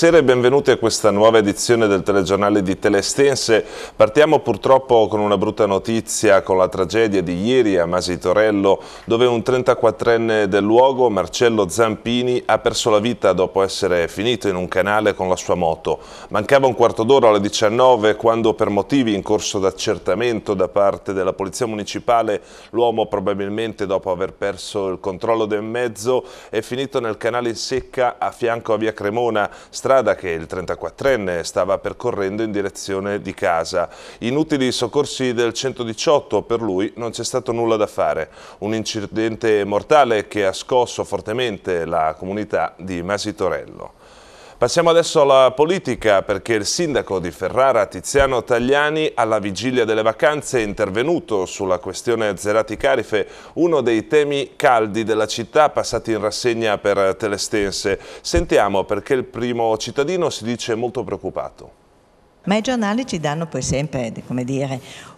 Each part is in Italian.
Buonasera e benvenuti a questa nuova edizione del telegiornale di Telestense. Partiamo purtroppo con una brutta notizia, con la tragedia di ieri a Masi Torello, dove un 34enne del luogo, Marcello Zampini, ha perso la vita dopo essere finito in un canale con la sua moto. Mancava un quarto d'ora alle 19 quando per motivi in corso d'accertamento da parte della Polizia Municipale l'uomo probabilmente dopo aver perso il controllo del mezzo è finito nel canale in secca a fianco a Via Cremona, strada che il 34enne stava percorrendo in direzione di casa. Inutili soccorsi del 118, per lui non c'è stato nulla da fare. Un incidente mortale che ha scosso fortemente la comunità di Masitorello. Passiamo adesso alla politica perché il sindaco di Ferrara Tiziano Tagliani alla vigilia delle vacanze è intervenuto sulla questione Zerati Carife, uno dei temi caldi della città passati in rassegna per Telestense. Sentiamo perché il primo cittadino si dice molto preoccupato. Ma i giornali ci danno poi sempre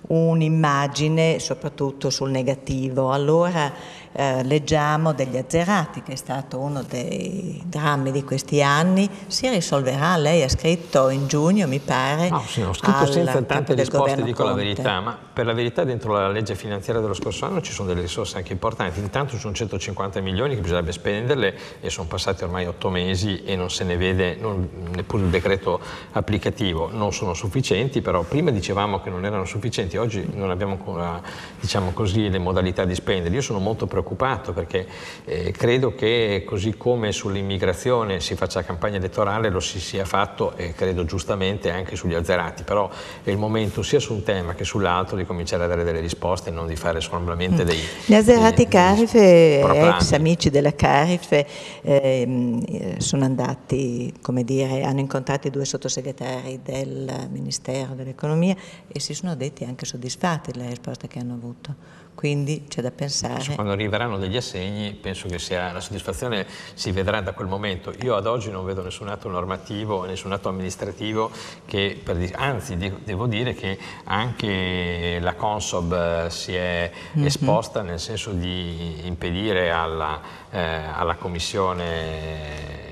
un'immagine soprattutto sul negativo. Allora eh, leggiamo degli azzerati, che è stato uno dei drammi di questi anni, si risolverà. Lei ha scritto in giugno, mi pare. No, sì, ho scritto senza tante risposte, dico Conte. la verità, ma per la verità dentro la legge finanziaria dello scorso anno ci sono delle risorse anche importanti. Intanto sono 150 milioni che bisognerebbe spenderle e sono passati ormai otto mesi e non se ne vede non, neppure il decreto applicativo. Non sono sufficienti, però prima dicevamo che non erano sufficienti, oggi non abbiamo ancora diciamo così, le modalità di spenderli. Io sono molto preoccupato preoccupato perché eh, credo che così come sull'immigrazione si faccia campagna elettorale lo si sia fatto e credo giustamente anche sugli azzerati, però è il momento sia su un tema che sull'altro di cominciare a dare delle risposte e non di fare solamente mm. dei... Gli azzerati Carife, ex amici della Carife, eh, ehm, sono andati, come dire, hanno incontrato i due sottosegretari del Ministero dell'Economia e si sono detti anche soddisfatti delle risposte che hanno avuto quindi c'è da pensare. Quando arriveranno degli assegni penso che sia la soddisfazione si vedrà da quel momento. Io ad oggi non vedo nessun atto normativo, nessun atto amministrativo, che per, anzi devo dire che anche la Consob eh, si è mm -hmm. esposta nel senso di impedire alla, eh, alla Commissione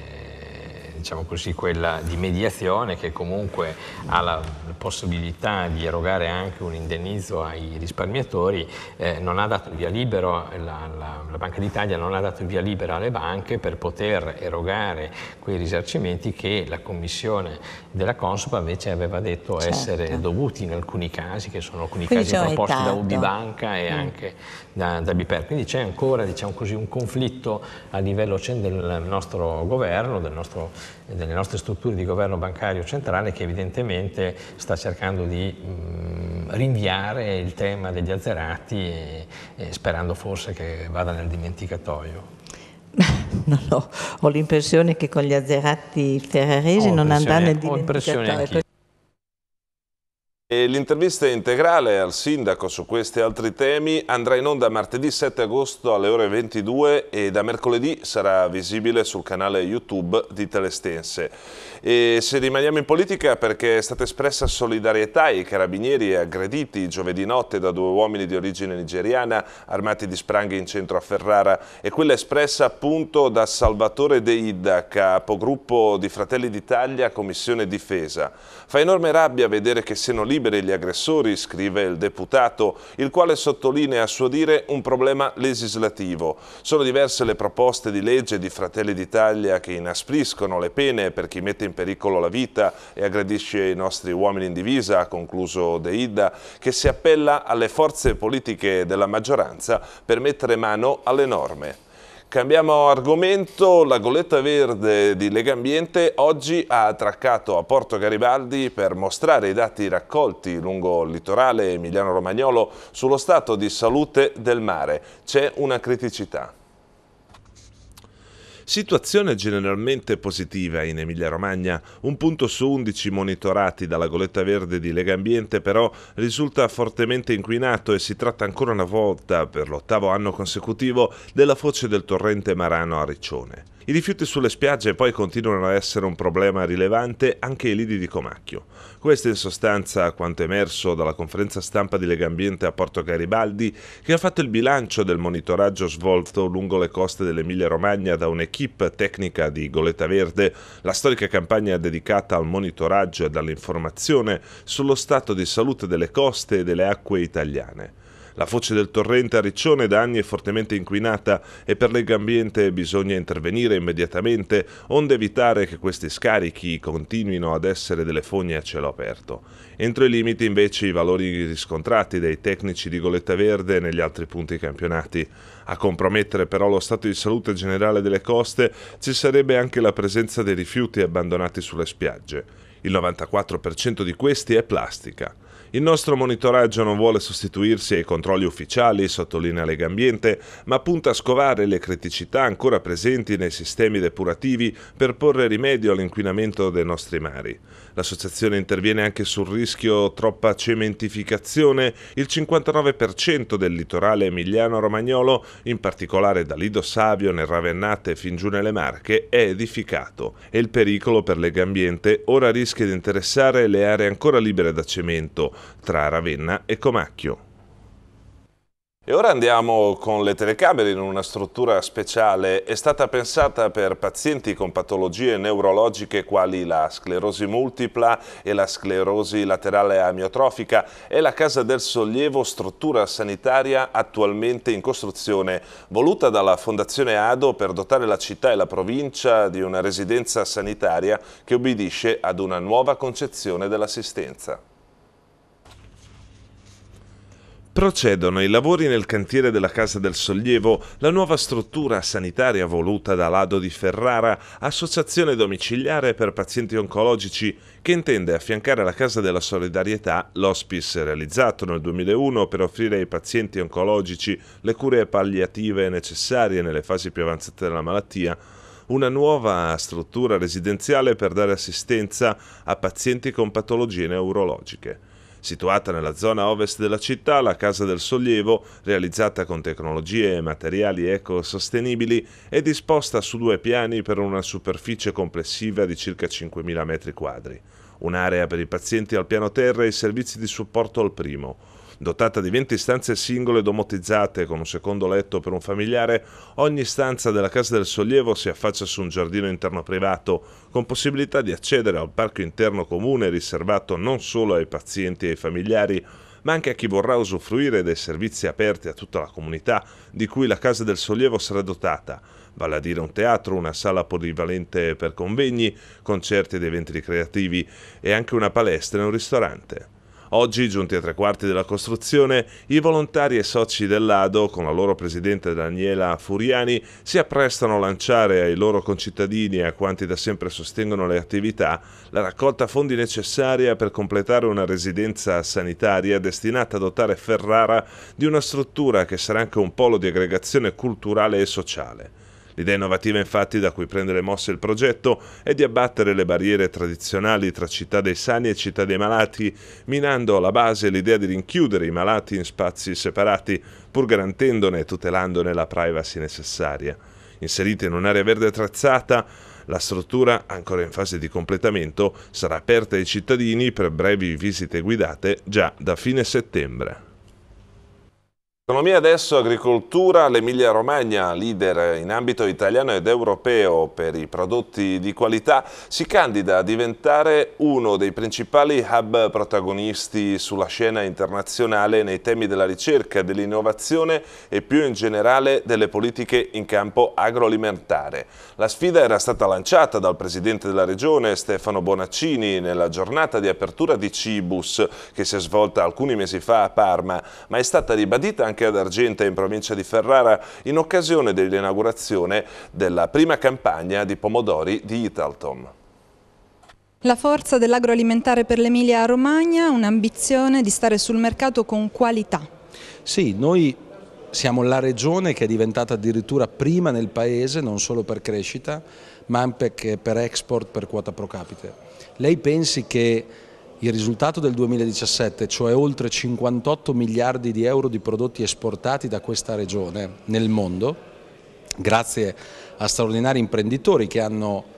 diciamo così, quella di mediazione che comunque ha la possibilità di erogare anche un indennizzo ai risparmiatori, eh, non ha dato il via libero, la, la, la Banca d'Italia non ha dato il via libera alle banche per poter erogare quei risarcimenti che la Commissione della Consopa invece aveva detto certo. essere dovuti in alcuni casi, che sono alcuni Quindi casi proposti da Ubibanca e mm. anche da, da Biper. Quindi c'è ancora diciamo così, un conflitto a livello cioè, del nostro governo, del nostro delle nostre strutture di governo bancario centrale che evidentemente sta cercando di mh, mm, rinviare il tema degli azzerati e, e sperando forse che vada nel dimenticatoio. Non no, ho l'impressione che con gli azzerati ferraresi non andranno in dimenticatoio. L'intervista integrale al sindaco su questi altri temi andrà in onda martedì 7 agosto alle ore 22 e da mercoledì sarà visibile sul canale YouTube di Telestense. E se rimaniamo in politica perché è stata espressa solidarietà ai carabinieri aggrediti giovedì notte da due uomini di origine nigeriana armati di spranghe in centro a Ferrara e quella espressa appunto da Salvatore De Idda, capogruppo di Fratelli d'Italia, Commissione Difesa. Fa enorme rabbia vedere che siano lì liberi gli aggressori, scrive il deputato, il quale sottolinea a suo dire un problema legislativo. Sono diverse le proposte di legge di Fratelli d'Italia che inaspriscono le pene per chi mette in pericolo la vita e aggredisce i nostri uomini in divisa, ha concluso De Deidda, che si appella alle forze politiche della maggioranza per mettere mano alle norme. Cambiamo argomento, la goletta verde di Lega Ambiente oggi ha attraccato a Porto Garibaldi per mostrare i dati raccolti lungo il litorale emiliano-romagnolo sullo stato di salute del mare. C'è una criticità. Situazione generalmente positiva in Emilia-Romagna, un punto su 11 monitorati dalla goletta verde di Lega Ambiente però risulta fortemente inquinato e si tratta ancora una volta, per l'ottavo anno consecutivo, della foce del torrente Marano a Riccione. I rifiuti sulle spiagge poi continuano a essere un problema rilevante anche ai lidi di Comacchio. Questo è in sostanza quanto emerso dalla conferenza stampa di Legambiente a Porto Garibaldi che ha fatto il bilancio del monitoraggio svolto lungo le coste dell'Emilia-Romagna da un'equipe tecnica di Goletta Verde, la storica campagna dedicata al monitoraggio e all'informazione sullo stato di salute delle coste e delle acque italiane. La foce del torrente a da anni è fortemente inquinata e per l'ambiente bisogna intervenire immediatamente onde evitare che questi scarichi continuino ad essere delle fogne a cielo aperto. Entro i limiti invece i valori riscontrati dai tecnici di Goletta Verde negli altri punti campionati. A compromettere però lo stato di salute generale delle coste ci sarebbe anche la presenza dei rifiuti abbandonati sulle spiagge. Il 94% di questi è plastica. Il nostro monitoraggio non vuole sostituirsi ai controlli ufficiali, sottolinea Legambiente, ma punta a scovare le criticità ancora presenti nei sistemi depurativi per porre rimedio all'inquinamento dei nostri mari. L'associazione interviene anche sul rischio troppa cementificazione. Il 59% del litorale emiliano-romagnolo, in particolare da Lido Savio nel Ravennate fin giù nelle Marche, è edificato e il pericolo per l'egambiente ora rischia di interessare le aree ancora libere da cemento tra Ravenna e Comacchio. E ora andiamo con le telecamere in una struttura speciale. È stata pensata per pazienti con patologie neurologiche quali la sclerosi multipla e la sclerosi laterale amiotrofica È la Casa del Sollievo, struttura sanitaria attualmente in costruzione, voluta dalla Fondazione Ado per dotare la città e la provincia di una residenza sanitaria che obbedisce ad una nuova concezione dell'assistenza. Procedono i lavori nel cantiere della Casa del Sollievo, la nuova struttura sanitaria voluta da Lado di Ferrara, associazione domiciliare per pazienti oncologici, che intende affiancare la Casa della Solidarietà l'hospice realizzato nel 2001 per offrire ai pazienti oncologici le cure palliative necessarie nelle fasi più avanzate della malattia una nuova struttura residenziale per dare assistenza a pazienti con patologie neurologiche. Situata nella zona ovest della città, la Casa del Sollievo, realizzata con tecnologie e materiali ecosostenibili, è disposta su due piani per una superficie complessiva di circa 5.000 m2. Un'area per i pazienti al piano terra e i servizi di supporto al primo Dotata di 20 stanze singole domotizzate con un secondo letto per un familiare, ogni stanza della Casa del Sollievo si affaccia su un giardino interno privato, con possibilità di accedere al parco interno comune riservato non solo ai pazienti e ai familiari, ma anche a chi vorrà usufruire dei servizi aperti a tutta la comunità di cui la Casa del Sollievo sarà dotata, vale a dire un teatro, una sala polivalente per convegni, concerti ed eventi ricreativi e anche una palestra e un ristorante. Oggi, giunti a tre quarti della costruzione, i volontari e soci dell'ADO, con la loro presidente Daniela Furiani, si apprestano a lanciare ai loro concittadini e a quanti da sempre sostengono le attività la raccolta fondi necessaria per completare una residenza sanitaria destinata a dotare Ferrara di una struttura che sarà anche un polo di aggregazione culturale e sociale. L'idea innovativa infatti da cui prende le mosse il progetto è di abbattere le barriere tradizionali tra città dei sani e città dei malati, minando alla base l'idea di rinchiudere i malati in spazi separati, pur garantendone e tutelandone la privacy necessaria. Inserita in un'area verde attrezzata, la struttura, ancora in fase di completamento, sarà aperta ai cittadini per brevi visite guidate già da fine settembre. Economia adesso, agricoltura, l'Emilia Romagna, leader in ambito italiano ed europeo per i prodotti di qualità, si candida a diventare uno dei principali hub protagonisti sulla scena internazionale nei temi della ricerca, dell'innovazione e più in generale delle politiche in campo agroalimentare. La sfida era stata lanciata dal Presidente della Regione Stefano Bonaccini nella giornata di apertura di Cibus che si è svolta alcuni mesi fa a Parma, ma è stata ribadita anche anche ad Argenta in provincia di Ferrara in occasione dell'inaugurazione della prima campagna di pomodori di Italtom. La forza dell'agroalimentare per l'Emilia-Romagna, ha un'ambizione di stare sul mercato con qualità. Sì, noi siamo la regione che è diventata addirittura prima nel paese, non solo per crescita, ma anche per export, per quota pro capite. Lei pensi che il risultato del 2017, cioè oltre 58 miliardi di euro di prodotti esportati da questa regione nel mondo, grazie a straordinari imprenditori che hanno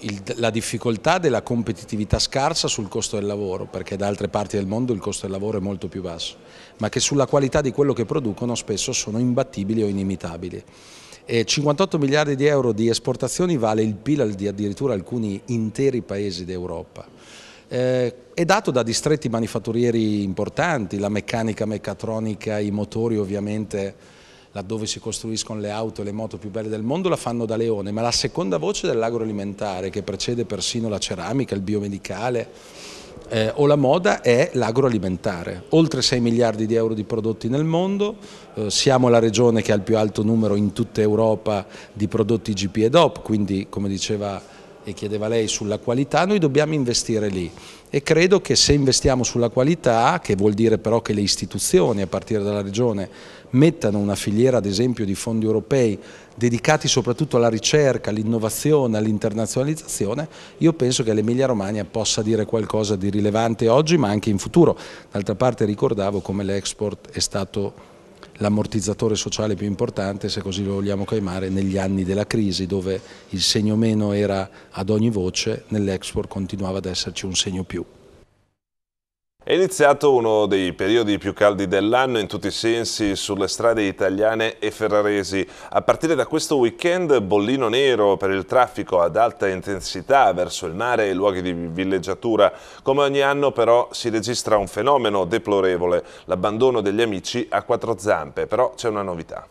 il, la difficoltà della competitività scarsa sul costo del lavoro, perché da altre parti del mondo il costo del lavoro è molto più basso, ma che sulla qualità di quello che producono spesso sono imbattibili o inimitabili. E 58 miliardi di euro di esportazioni vale il PIL di addirittura alcuni interi paesi d'Europa eh, è dato da distretti manifatturieri importanti, la meccanica, meccatronica, i motori ovviamente laddove si costruiscono le auto e le moto più belle del mondo la fanno da Leone, ma la seconda voce dell'agroalimentare che precede persino la ceramica, il biomedicale eh, o la moda è l'agroalimentare. Oltre 6 miliardi di euro di prodotti nel mondo, eh, siamo la regione che ha il più alto numero in tutta Europa di prodotti GP e DOP, quindi come diceva e chiedeva lei sulla qualità, noi dobbiamo investire lì e credo che se investiamo sulla qualità, che vuol dire però che le istituzioni a partire dalla regione mettano una filiera ad esempio di fondi europei dedicati soprattutto alla ricerca, all'innovazione, all'internazionalizzazione, io penso che l'Emilia Romagna possa dire qualcosa di rilevante oggi ma anche in futuro. D'altra parte ricordavo come l'export è stato l'ammortizzatore sociale più importante, se così lo vogliamo chiamare, negli anni della crisi, dove il segno meno era ad ogni voce, nell'export continuava ad esserci un segno più. È iniziato uno dei periodi più caldi dell'anno in tutti i sensi sulle strade italiane e ferraresi. A partire da questo weekend bollino nero per il traffico ad alta intensità verso il mare e luoghi di villeggiatura. Come ogni anno però si registra un fenomeno deplorevole, l'abbandono degli amici a quattro zampe, però c'è una novità.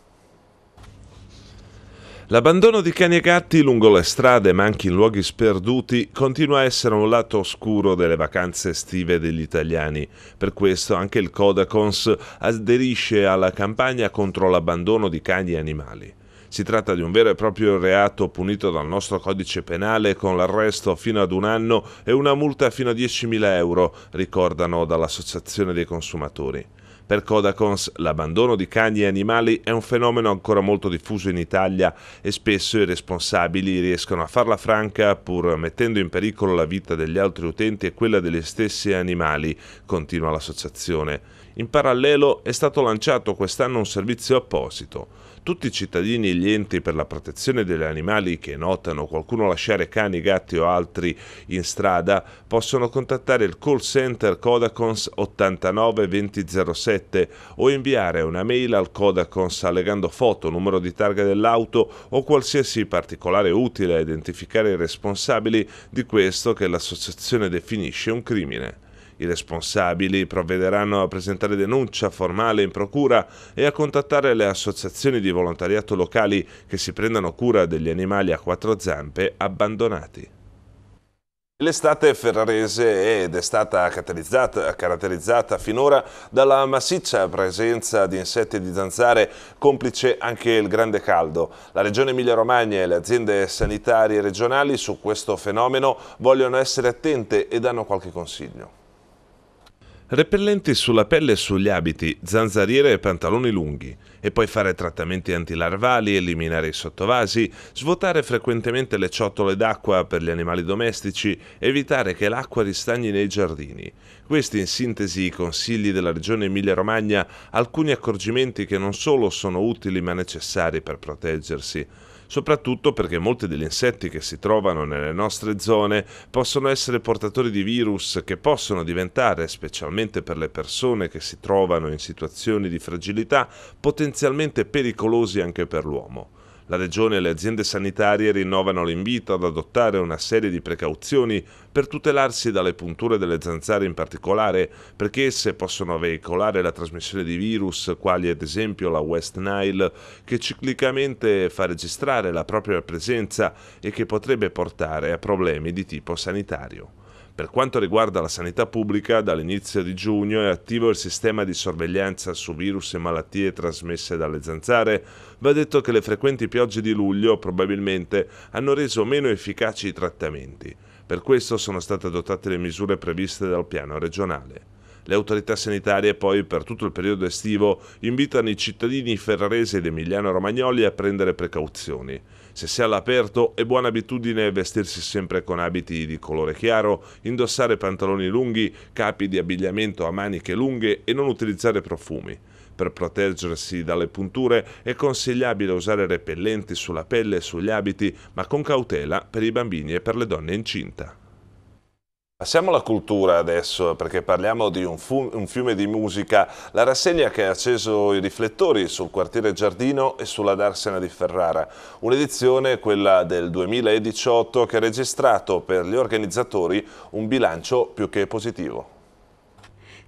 L'abbandono di cani e gatti lungo le strade ma anche in luoghi sperduti continua a essere un lato oscuro delle vacanze estive degli italiani. Per questo anche il Codacons aderisce alla campagna contro l'abbandono di cani e animali. Si tratta di un vero e proprio reato punito dal nostro codice penale con l'arresto fino ad un anno e una multa fino a 10.000 euro, ricordano dall'Associazione dei consumatori. Per Kodakons l'abbandono di cani e animali è un fenomeno ancora molto diffuso in Italia e spesso i responsabili riescono a farla franca pur mettendo in pericolo la vita degli altri utenti e quella degli stessi animali, continua l'associazione. In parallelo è stato lanciato quest'anno un servizio apposito tutti i cittadini e gli enti per la protezione degli animali che notano qualcuno lasciare cani, gatti o altri in strada possono contattare il call center Codacons 892007 o inviare una mail al Codacons allegando foto, numero di targa dell'auto o qualsiasi particolare utile a identificare i responsabili di questo che l'associazione definisce un crimine. I responsabili provvederanno a presentare denuncia formale in procura e a contattare le associazioni di volontariato locali che si prendano cura degli animali a quattro zampe abbandonati. L'estate ferrarese ed è stata caratterizzata, caratterizzata, finora dalla massiccia presenza di insetti e di zanzare, complice anche il grande caldo. La Regione Emilia-Romagna e le aziende sanitarie regionali su questo fenomeno vogliono essere attente e danno qualche consiglio repellenti sulla pelle e sugli abiti, zanzariere e pantaloni lunghi, e poi fare trattamenti antilarvali, eliminare i sottovasi, svuotare frequentemente le ciotole d'acqua per gli animali domestici, evitare che l'acqua ristagni nei giardini. Questi in sintesi i consigli della regione Emilia-Romagna, alcuni accorgimenti che non solo sono utili ma necessari per proteggersi soprattutto perché molti degli insetti che si trovano nelle nostre zone possono essere portatori di virus che possono diventare, specialmente per le persone che si trovano in situazioni di fragilità, potenzialmente pericolosi anche per l'uomo. La Regione e le aziende sanitarie rinnovano l'invito ad adottare una serie di precauzioni per tutelarsi dalle punture delle zanzare in particolare, perché esse possono veicolare la trasmissione di virus, quali ad esempio la West Nile, che ciclicamente fa registrare la propria presenza e che potrebbe portare a problemi di tipo sanitario. Per quanto riguarda la sanità pubblica, dall'inizio di giugno è attivo il sistema di sorveglianza su virus e malattie trasmesse dalle zanzare. Va detto che le frequenti piogge di luglio probabilmente hanno reso meno efficaci i trattamenti. Per questo sono state adottate le misure previste dal piano regionale. Le autorità sanitarie poi per tutto il periodo estivo invitano i cittadini ferraresi ed emiliano-romagnoli a prendere precauzioni. Se si è all'aperto è buona abitudine vestirsi sempre con abiti di colore chiaro, indossare pantaloni lunghi, capi di abbigliamento a maniche lunghe e non utilizzare profumi. Per proteggersi dalle punture è consigliabile usare repellenti sulla pelle e sugli abiti, ma con cautela per i bambini e per le donne incinta. Passiamo alla cultura adesso perché parliamo di un, un, fiume di musica, la rassegna che ha acceso i riflettori sul quartiere Giardino e sulla Darsena di Ferrara, un'edizione, quella del 2018, che ha registrato per gli organizzatori un bilancio più che positivo.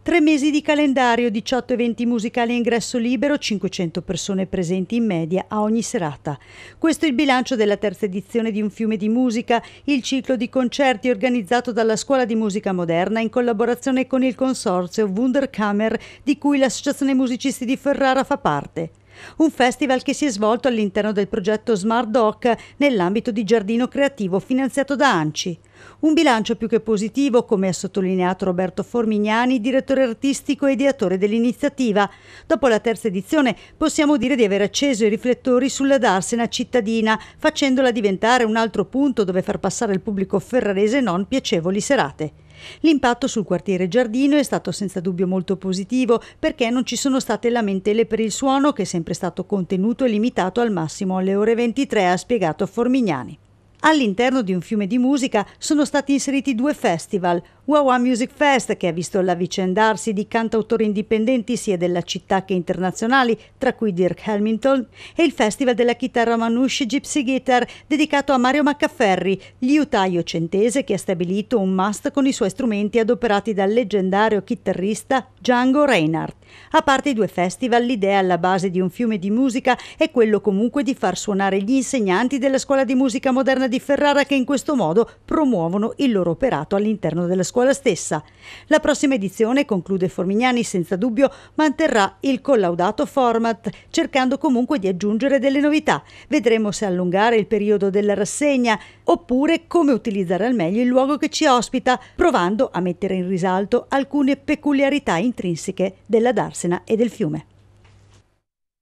Tre mesi di calendario, 18 eventi musicali a ingresso libero, 500 persone presenti in media a ogni serata. Questo è il bilancio della terza edizione di Un fiume di musica, il ciclo di concerti organizzato dalla Scuola di Musica Moderna in collaborazione con il consorzio Wunderkammer di cui l'Associazione Musicisti di Ferrara fa parte. Un festival che si è svolto all'interno del progetto Smart Doc nell'ambito di Giardino Creativo finanziato da ANCI. Un bilancio più che positivo, come ha sottolineato Roberto Formignani, direttore artistico e ideatore dell'iniziativa. Dopo la terza edizione possiamo dire di aver acceso i riflettori sulla Darsena cittadina, facendola diventare un altro punto dove far passare il pubblico ferrarese non piacevoli serate. L'impatto sul quartiere Giardino è stato senza dubbio molto positivo perché non ci sono state lamentele per il suono che è sempre stato contenuto e limitato al massimo alle ore 23, ha spiegato Formignani. All'interno di un fiume di musica sono stati inseriti due festival, Wawa Music Fest, che ha visto l'avvicendarsi di cantautori indipendenti sia della città che internazionali, tra cui Dirk Hamilton, e il Festival della chitarra Manouche Gypsy Guitar, dedicato a Mario Maccaferri, liutaio centese che ha stabilito un must con i suoi strumenti adoperati dal leggendario chitarrista Django Reinhardt. A parte i due festival, l'idea alla base di un fiume di musica è quello comunque di far suonare gli insegnanti della Scuola di Musica Moderna di Ferrara che in questo modo promuovono il loro operato all'interno della scuola scuola stessa. La prossima edizione, conclude Formignani, senza dubbio manterrà il collaudato format, cercando comunque di aggiungere delle novità. Vedremo se allungare il periodo della rassegna oppure come utilizzare al meglio il luogo che ci ospita, provando a mettere in risalto alcune peculiarità intrinseche della Darsena e del fiume.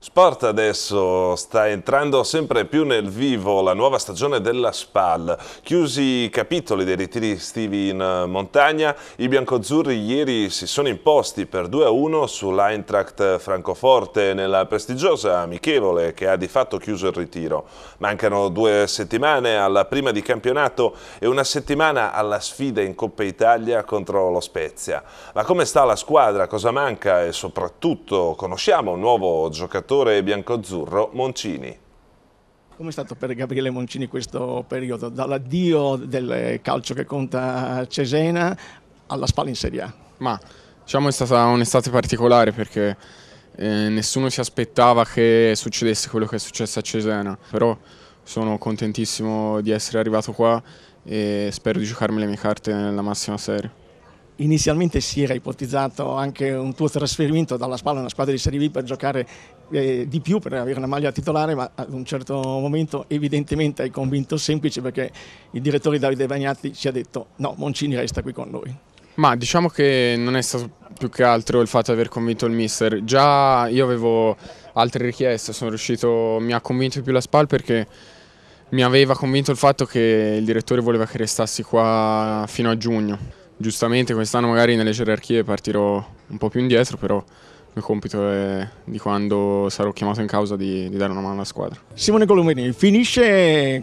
Sport adesso sta entrando sempre più nel vivo la nuova stagione della SPAL. Chiusi i capitoli dei ritiri estivi in eh, montagna, i biancozzurri ieri si sono imposti per 2-1 sull'Eintracht Francoforte nella prestigiosa amichevole che ha di fatto chiuso il ritiro. Mancano due settimane alla prima di campionato e una settimana alla sfida in Coppa Italia contro lo Spezia. Ma come sta la squadra? Cosa manca? E soprattutto conosciamo un nuovo giocatore allenatore biancozzurro Moncini. Come è stato per Gabriele Moncini questo periodo, dall'addio del calcio che conta Cesena alla spalla in Serie A? Ma diciamo è stata un'estate particolare perché eh, nessuno si aspettava che succedesse quello che è successo a Cesena, però sono contentissimo di essere arrivato qua e spero di giocarmi le mie carte nella massima serie. Inizialmente si era ipotizzato anche un tuo trasferimento dalla Spalla a una squadra di Serie B per giocare eh, di più per avere una maglia titolare, ma ad un certo momento evidentemente hai convinto semplice perché il direttore Davide Bagnatti ci ha detto no, Moncini resta qui con noi. Ma diciamo che non è stato più che altro il fatto di aver convinto il mister, già io avevo altre richieste, sono riuscito, mi ha convinto più la SPAL perché mi aveva convinto il fatto che il direttore voleva che restassi qua fino a giugno. Giustamente quest'anno magari nelle gerarchie partirò un po' più indietro, però mio compito è di quando sarò chiamato in causa di, di dare una mano alla squadra. Simone Colombini finisce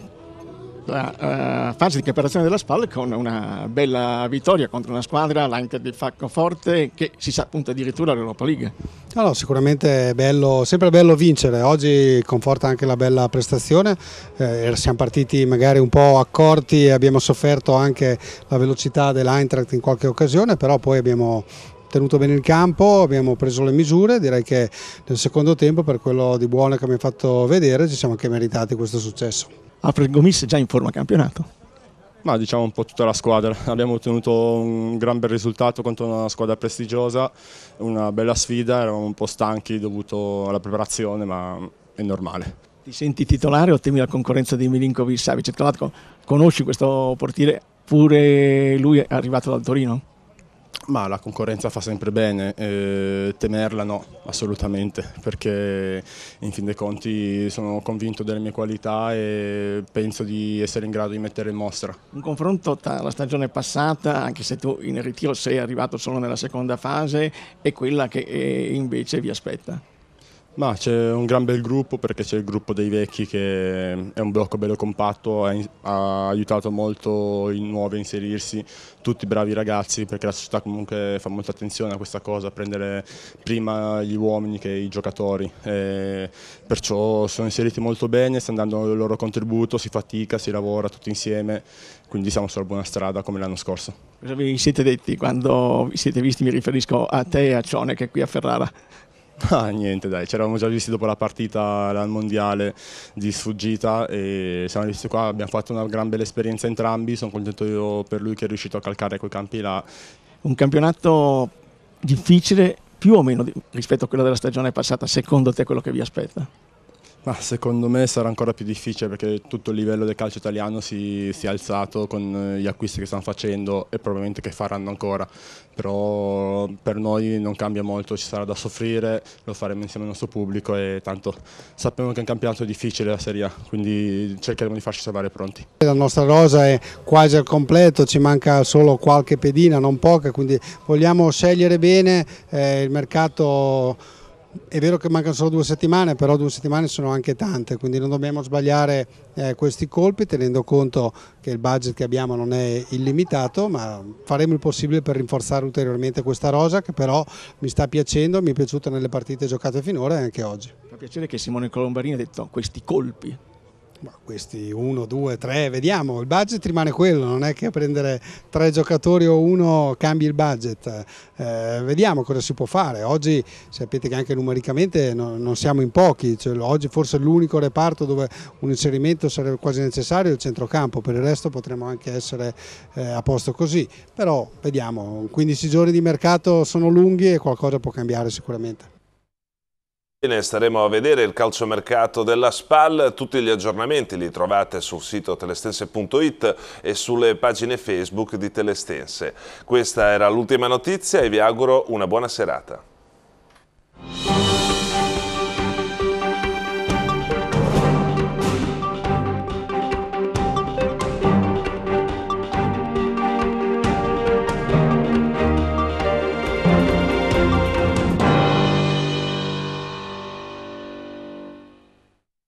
la uh, fase di preparazione della spalla con una bella vittoria contro una squadra, l'Anker di Faccoforte, che si sa punta addirittura all'Europa League. Allora, sicuramente è bello, sempre bello vincere, oggi conforta anche la bella prestazione, eh, siamo partiti magari un po' accorti e abbiamo sofferto anche la velocità dell'Eintracht in qualche occasione, però poi abbiamo tenuto bene il campo, abbiamo preso le misure, direi che nel secondo tempo per quello di buono che mi ha fatto vedere ci siamo anche meritati questo successo. Apre il Gomis già in forma campionato? Ma diciamo un po' tutta la squadra, abbiamo ottenuto un gran bel risultato contro una squadra prestigiosa, una bella sfida, eravamo un po' stanchi dovuto alla preparazione ma è normale. Ti senti titolare o temi la concorrenza di Milinkovic Savic? Tra l'altro conosci questo portiere, pure lui è arrivato dal Torino? Ma la concorrenza fa sempre bene, eh, temerla no, assolutamente, perché in fin dei conti sono convinto delle mie qualità e penso di essere in grado di mettere in mostra. Un confronto tra la stagione passata, anche se tu in ritiro sei arrivato solo nella seconda fase, e quella che eh, invece vi aspetta? Ma c'è un gran bel gruppo perché c'è il gruppo dei vecchi che è un blocco bello compatto, ha aiutato molto i nuovi a inserirsi, tutti bravi ragazzi perché la società comunque fa molta attenzione a questa cosa, a prendere prima gli uomini che i giocatori, e perciò sono inseriti molto bene, stanno dando il loro contributo, si fatica, si lavora tutti insieme, quindi siamo sulla buona strada come l'anno scorso. Cosa vi siete detti quando vi siete visti? Mi riferisco a te e a Cione che è qui a Ferrara. Ah, niente dai, ci eravamo già visti dopo la partita al mondiale di sfuggita e siamo visti qua, abbiamo fatto una gran bella esperienza entrambi, sono contento io per lui che è riuscito a calcare quei campi là. Un campionato difficile più o meno rispetto a quello della stagione passata, secondo te quello che vi aspetta? Ma secondo me sarà ancora più difficile perché tutto il livello del calcio italiano si, si, è alzato con eh, gli acquisti che stanno facendo e probabilmente che faranno ancora, però per noi non cambia molto, ci sarà da soffrire, lo faremo insieme al nostro pubblico e tanto sappiamo che è un campionato difficile la Serie A, quindi cercheremo di farci salvare pronti. La nostra rosa è quasi al completo, ci manca solo qualche pedina, non poca, quindi vogliamo scegliere bene eh, il mercato è vero che mancano solo due settimane, però due settimane sono anche tante, quindi non dobbiamo sbagliare eh, questi colpi tenendo conto che il budget che abbiamo non è illimitato, ma faremo il possibile per rinforzare ulteriormente questa rosa che però mi sta piacendo, mi è piaciuta nelle partite giocate finora e anche oggi. Mi Fa piacere che Simone Colombarini ha detto questi colpi, ma questi 1, 2, 3, vediamo, il budget rimane quello, non è che prendere tre giocatori o uno cambi il budget, eh, vediamo cosa si può fare, oggi sapete che anche numericamente no, non siamo in pochi, cioè, oggi forse l'unico reparto dove un inserimento sarebbe quasi necessario è il centrocampo, per il resto potremmo anche essere eh, a posto così, però vediamo, 15 giorni di mercato sono lunghi e qualcosa può cambiare sicuramente. Bene, staremo a vedere il calciomercato della SPAL, tutti gli aggiornamenti li trovate sul sito telestense.it e sulle pagine Facebook di Telestense. Questa era l'ultima notizia e vi auguro una buona serata.